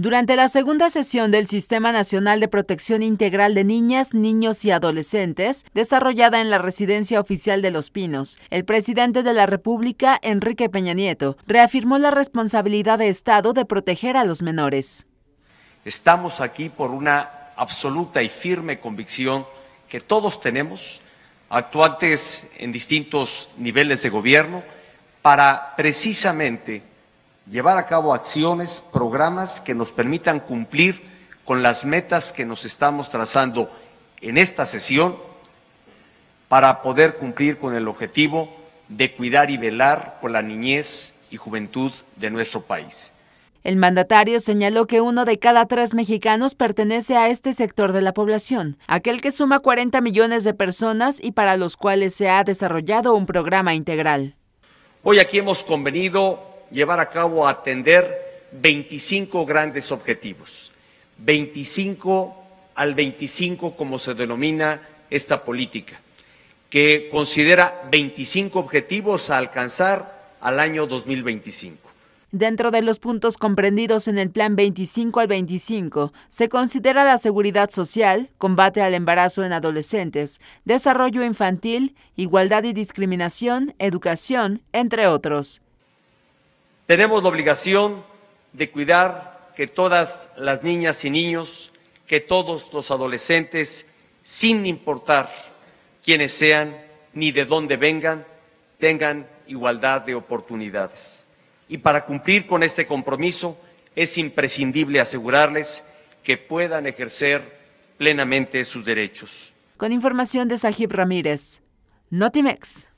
Durante la segunda sesión del Sistema Nacional de Protección Integral de Niñas, Niños y Adolescentes, desarrollada en la Residencia Oficial de Los Pinos, el presidente de la República, Enrique Peña Nieto, reafirmó la responsabilidad de Estado de proteger a los menores. Estamos aquí por una absoluta y firme convicción que todos tenemos, actuantes en distintos niveles de gobierno, para precisamente llevar a cabo acciones, programas que nos permitan cumplir con las metas que nos estamos trazando en esta sesión para poder cumplir con el objetivo de cuidar y velar por la niñez y juventud de nuestro país. El mandatario señaló que uno de cada tres mexicanos pertenece a este sector de la población, aquel que suma 40 millones de personas y para los cuales se ha desarrollado un programa integral. Hoy aquí hemos convenido llevar a cabo, atender 25 grandes objetivos. 25 al 25, como se denomina esta política, que considera 25 objetivos a alcanzar al año 2025. Dentro de los puntos comprendidos en el Plan 25 al 25, se considera la seguridad social, combate al embarazo en adolescentes, desarrollo infantil, igualdad y discriminación, educación, entre otros. Tenemos la obligación de cuidar que todas las niñas y niños, que todos los adolescentes, sin importar quiénes sean ni de dónde vengan, tengan igualdad de oportunidades. Y para cumplir con este compromiso es imprescindible asegurarles que puedan ejercer plenamente sus derechos. Con información de Sajib Ramírez, Notimex.